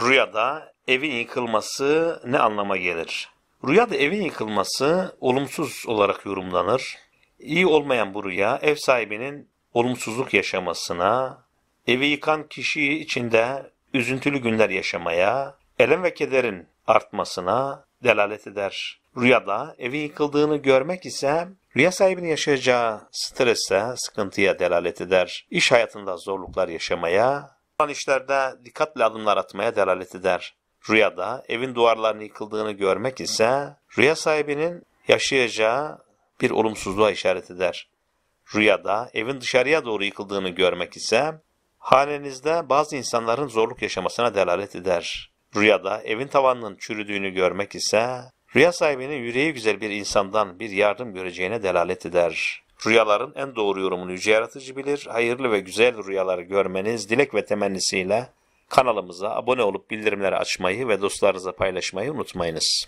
Rüyada evin yıkılması ne anlama gelir? Rüyada evin yıkılması olumsuz olarak yorumlanır. İyi olmayan bu rüya ev sahibinin olumsuzluk yaşamasına, evi yıkan kişi içinde üzüntülü günler yaşamaya, elem ve kederin artmasına delalet eder. Rüyada evin yıkıldığını görmek ise rüya sahibinin yaşayacağı strese, sıkıntıya delalet eder. İş hayatında zorluklar yaşamaya, Olan işlerde dikkatli adımlar atmaya delalet eder. Rüyada evin duvarlarının yıkıldığını görmek ise rüya sahibinin yaşayacağı bir olumsuzluğa işaret eder. Rüyada evin dışarıya doğru yıkıldığını görmek ise halenizde bazı insanların zorluk yaşamasına delalet eder. Rüyada evin tavanının çürüdüğünü görmek ise rüya sahibinin yüreği güzel bir insandan bir yardım göreceğine delalet eder. Rüyaların en doğru yorumunu Yüce Yaratıcı bilir. Hayırlı ve güzel rüyaları görmeniz dilek ve temennisiyle kanalımıza abone olup bildirimleri açmayı ve dostlarınıza paylaşmayı unutmayınız.